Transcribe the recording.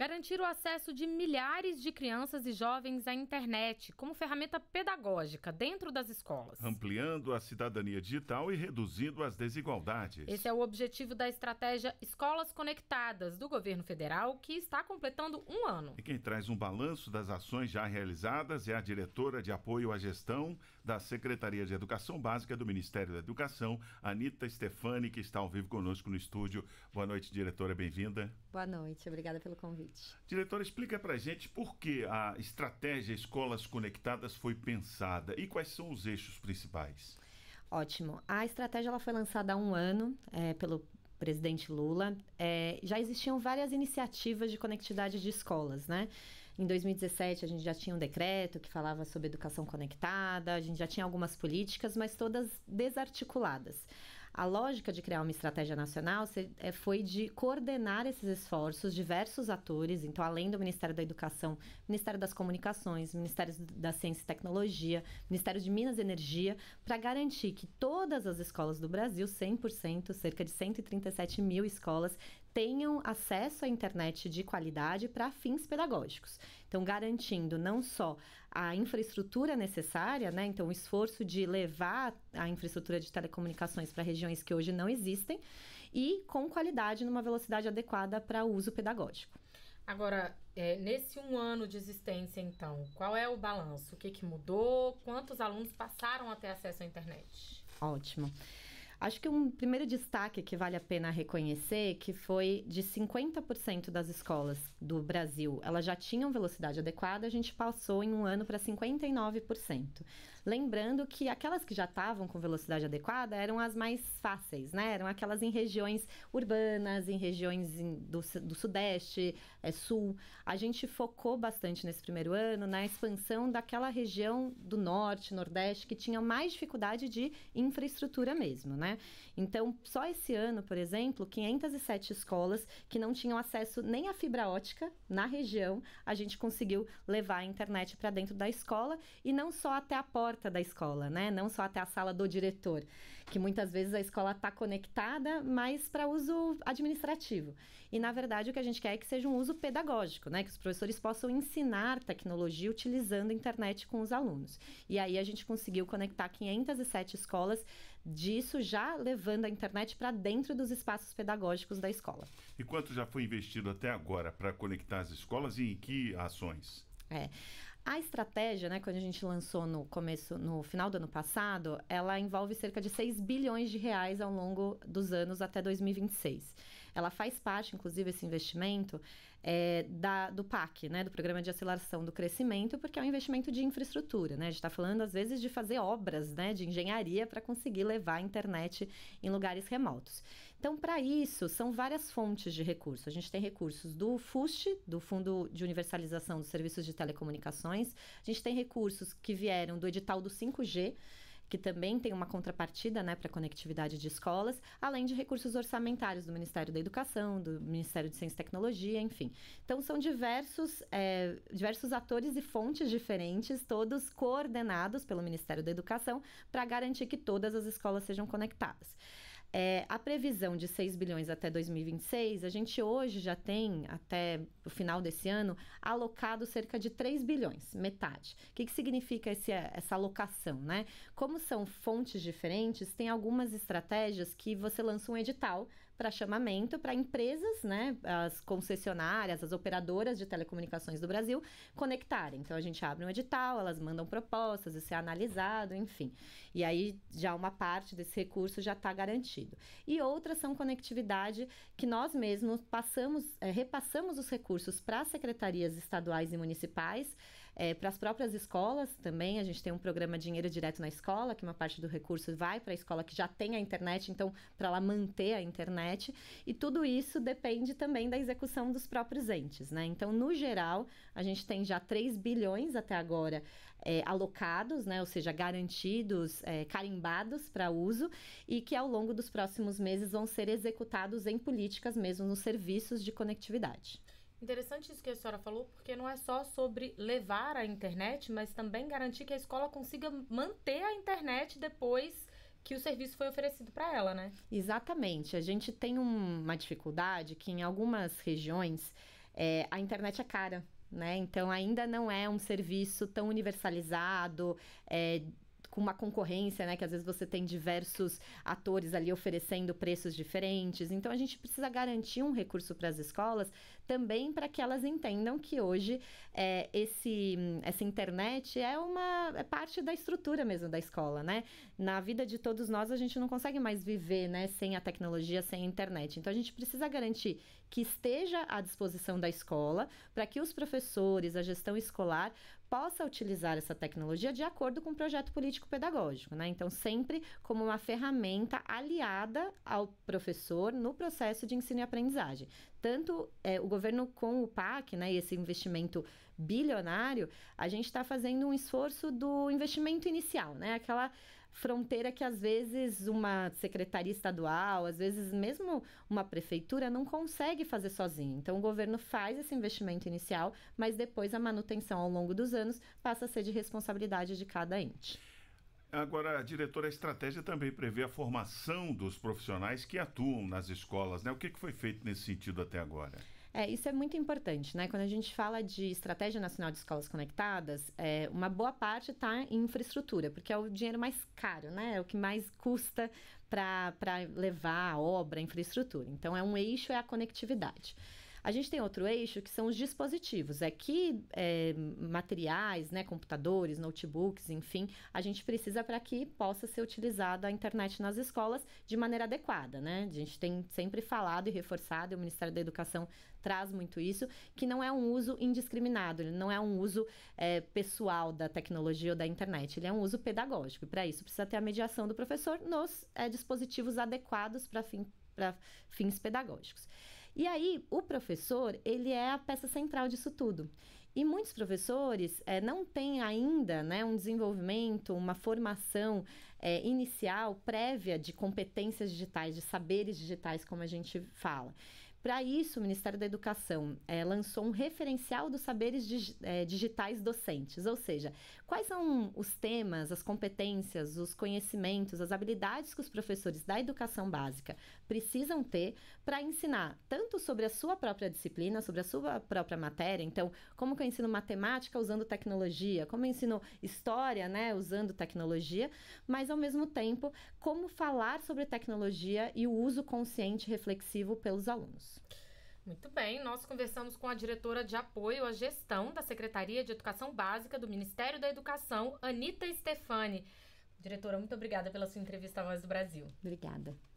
Garantir o acesso de milhares de crianças e jovens à internet como ferramenta pedagógica dentro das escolas. Ampliando a cidadania digital e reduzindo as desigualdades. Esse é o objetivo da estratégia Escolas Conectadas do governo federal, que está completando um ano. E quem traz um balanço das ações já realizadas é a diretora de apoio à gestão da Secretaria de Educação Básica do Ministério da Educação, Anitta Stefani, que está ao vivo conosco no estúdio. Boa noite, diretora, bem-vinda. Boa noite, obrigada pelo convite. Diretora, explique explica para gente por que a estratégia Escolas Conectadas foi pensada e quais são os eixos principais. Ótimo. A estratégia ela foi lançada há um ano é, pelo presidente Lula. É, já existiam várias iniciativas de conectividade de escolas, né? Em 2017 a gente já tinha um decreto que falava sobre educação conectada, a gente já tinha algumas políticas, mas todas desarticuladas. A lógica de criar uma estratégia nacional é, foi de coordenar esses esforços, diversos atores, então, além do Ministério da Educação, Ministério das Comunicações, Ministério da Ciência e Tecnologia, Ministério de Minas e Energia, para garantir que todas as escolas do Brasil, 100%, cerca de 137 mil escolas, tenham acesso à internet de qualidade para fins pedagógicos. Então, garantindo não só a infraestrutura necessária, né? Então, o esforço de levar a infraestrutura de telecomunicações para regiões que hoje não existem e com qualidade numa velocidade adequada para o uso pedagógico. Agora, é, nesse um ano de existência, então, qual é o balanço? O que, que mudou? Quantos alunos passaram a ter acesso à internet? Ótimo. Acho que um primeiro destaque que vale a pena reconhecer que foi de 50% das escolas do Brasil, elas já tinham velocidade adequada, a gente passou em um ano para 59%. Lembrando que aquelas que já estavam com velocidade adequada eram as mais fáceis, né? Eram aquelas em regiões urbanas, em regiões do, do sudeste, é, sul. A gente focou bastante nesse primeiro ano na expansão daquela região do norte, nordeste, que tinha mais dificuldade de infraestrutura mesmo, né? Né? Então, só esse ano, por exemplo, 507 escolas que não tinham acesso nem à fibra ótica na região, a gente conseguiu levar a internet para dentro da escola e não só até a porta da escola, né? Não só até a sala do diretor, que muitas vezes a escola está conectada, mas para uso administrativo. E na verdade o que a gente quer é que seja um uso pedagógico, né? Que os professores possam ensinar tecnologia utilizando a internet com os alunos. E aí a gente conseguiu conectar 507 escolas disso já levando a internet para dentro dos espaços pedagógicos da escola. E quanto já foi investido até agora para conectar as escolas e em que ações? É. A estratégia, né, quando a gente lançou no começo, no final do ano passado, ela envolve cerca de 6 bilhões de reais ao longo dos anos até 2026. Ela faz parte, inclusive, esse investimento é, da, do PAC, né, do Programa de Aceleração do Crescimento, porque é um investimento de infraestrutura. Né? A gente está falando, às vezes, de fazer obras né, de engenharia para conseguir levar a internet em lugares remotos. Então, para isso, são várias fontes de recurso. A gente tem recursos do FUST, do Fundo de Universalização dos Serviços de Telecomunicações. A gente tem recursos que vieram do edital do 5G, que também tem uma contrapartida né, para a conectividade de escolas, além de recursos orçamentários do Ministério da Educação, do Ministério de Ciência e Tecnologia, enfim. Então, são diversos, é, diversos atores e fontes diferentes, todos coordenados pelo Ministério da Educação, para garantir que todas as escolas sejam conectadas. É, a previsão de 6 bilhões até 2026, a gente hoje já tem, até o final desse ano, alocado cerca de 3 bilhões, metade. O que, que significa esse, essa alocação, né? Como são fontes diferentes, tem algumas estratégias que você lança um edital para chamamento para empresas, né, as concessionárias, as operadoras de telecomunicações do Brasil conectarem. Então a gente abre um edital, elas mandam propostas, isso é analisado, enfim. E aí já uma parte desse recurso já está garantido. E outras são conectividade que nós mesmos passamos, é, repassamos os recursos para secretarias estaduais e municipais é, para as próprias escolas também, a gente tem um programa Dinheiro Direto na Escola, que uma parte do recurso vai para a escola que já tem a internet, então para ela manter a internet. E tudo isso depende também da execução dos próprios entes, né? Então, no geral, a gente tem já 3 bilhões até agora é, alocados, né? Ou seja, garantidos, é, carimbados para uso e que ao longo dos próximos meses vão ser executados em políticas mesmo nos serviços de conectividade. Interessante isso que a senhora falou, porque não é só sobre levar a internet, mas também garantir que a escola consiga manter a internet depois que o serviço foi oferecido para ela, né? Exatamente. A gente tem um, uma dificuldade que em algumas regiões é, a internet é cara. Né? Então ainda não é um serviço tão universalizado, é, com uma concorrência, né? Que às vezes você tem diversos atores ali oferecendo preços diferentes. Então a gente precisa garantir um recurso para as escolas também para que elas entendam que hoje é, esse, essa internet é uma é parte da estrutura mesmo da escola, né? Na vida de todos nós a gente não consegue mais viver, né? Sem a tecnologia, sem a internet. Então a gente precisa garantir que esteja à disposição da escola para que os professores, a gestão escolar possa utilizar essa tecnologia de acordo com o projeto político-pedagógico, né? Então, sempre como uma ferramenta aliada ao professor no processo de ensino e aprendizagem. Tanto é, o governo com o PAC, né, esse investimento bilionário, a gente está fazendo um esforço do investimento inicial, né? Aquela fronteira que às vezes uma secretaria estadual, às vezes mesmo uma prefeitura não consegue fazer sozinha. Então o governo faz esse investimento inicial, mas depois a manutenção ao longo dos anos passa a ser de responsabilidade de cada ente. Agora, a diretora, a estratégia também prevê a formação dos profissionais que atuam nas escolas, né? O que, que foi feito nesse sentido até agora? É, isso é muito importante, né? Quando a gente fala de Estratégia Nacional de Escolas Conectadas, é, uma boa parte está em infraestrutura, porque é o dinheiro mais caro, né? É o que mais custa para levar a obra, a infraestrutura. Então, é um eixo é a conectividade. A gente tem outro eixo que são os dispositivos. Aqui, é, é, materiais, né, computadores, notebooks, enfim, a gente precisa para que possa ser utilizada a internet nas escolas de maneira adequada, né? A gente tem sempre falado e reforçado, e o Ministério da Educação traz muito isso, que não é um uso indiscriminado, ele não é um uso é, pessoal da tecnologia ou da internet, ele é um uso pedagógico. E para isso precisa ter a mediação do professor nos é, dispositivos adequados para fim, fins pedagógicos. E aí, o professor, ele é a peça central disso tudo. E muitos professores é, não têm ainda né, um desenvolvimento, uma formação é, inicial, prévia de competências digitais, de saberes digitais, como a gente fala. Para isso, o Ministério da Educação é, lançou um referencial dos saberes dig, é, digitais docentes, ou seja, quais são os temas, as competências, os conhecimentos, as habilidades que os professores da educação básica precisam ter para ensinar tanto sobre a sua própria disciplina, sobre a sua própria matéria. Então, como que eu ensino matemática usando tecnologia? Como eu ensino história, né, usando tecnologia? Mas ao mesmo tempo, como falar sobre tecnologia e o uso consciente e reflexivo pelos alunos. Muito bem, nós conversamos com a diretora de apoio à gestão da Secretaria de Educação Básica do Ministério da Educação, Anita Stefani. Diretora, muito obrigada pela sua entrevista à Voz do Brasil. Obrigada.